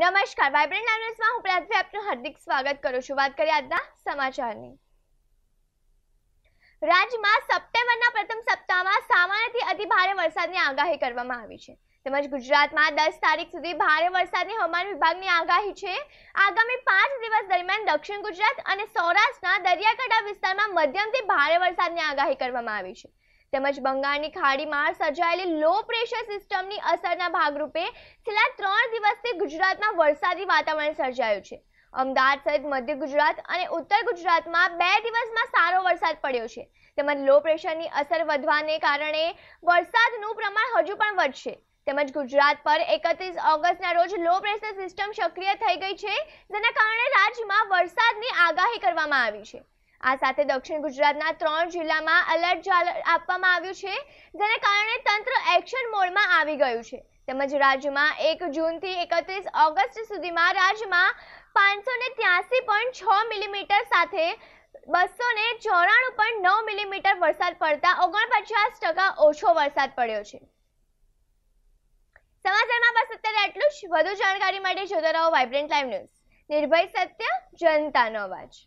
નમસ્કાર વાઇબ્રન્ટ ન્યૂઝમાં હું પ્રાથવી આપનું હાર્દિક સ્વાગત કરું છું વાત કરીએ આજના સમાચારની રાજ્યમાં સપ્ટેમ્બરના પ્રથમ સપ્તાહમાં સામાન્યથી અતિ ભારે વરસાદની આગાહી કરવામાં આવી છે તેમજ ગુજરાતમાં દસ તારીખ સુધી ભારે વરસાદની હવામાન વિભાગની આગાહી છે આગામી પાંચ દિવસ દરમિયાન દક્ષિણ ગુજરાત અને સૌરાષ્ટ્રના દરિયાકાંઠા વિસ્તારમાં મધ્યમથી ભારે વરસાદની આગાહી કરવામાં આવી છે તેમજ બંગાળની ખાડીમાં સર્જાયેલી લો પ્રેશર સિસ્ટમની અસરના ભાગરૂપે છેલ્લા ત્રણ દિવસથી ગુજરાતમાં વરસાદી વાતાવરણ સર્જાયું છે અમદાવાદ સહિત મધ્ય ગુજરાત અને ઉત્તર ગુજરાતમાં બે દિવસમાં સારો વરસાદ પડ્યો છે તેમજ લો પ્રેશરની અસર વધવાને કારણે વરસાદનું પ્રમાણ હજુ પણ વધશે તેમજ ગુજરાત પર એકત્રીસ ઓગસ્ટના રોજ લો પ્રેશર સિસ્ટમ સક્રિય થઈ ગઈ છે જેના કારણે રાજ્યમાં વરસાદની આગાહી કરવામાં આવી છે આ સાથે દક્ષિણ ગુજરાતના ત્રણ જિલ્લામાં એલર્ટ આપવામાં આવ્યું છે જેને કારણે તંત્ર એક્શન મોડમાં આવી ગયું છે તેમજ રાજ્યમાં એક જૂનથી એકત્રીસ ઓગસ્ટ સુધીમાં રાજ્યમાં પાંચસો ને ત્યાસી પોઈન્ટ છ મિલીમીટર સાથે બસો ને ચોરાણું પોઈન્ટ નવ મિલીમીટર વરસાદ પડતા ઓગણપચાસ ટકા ઓછો વરસાદ પડ્યો છે સમાચારમાં બસ અત્યારે એટલું જ વધુ જાણકારી માટે જોતા રહો વાઇબ્રન્ટ લાઈવ ન્યૂઝ નિર્ભય સત્ય જનતાનો અવાજ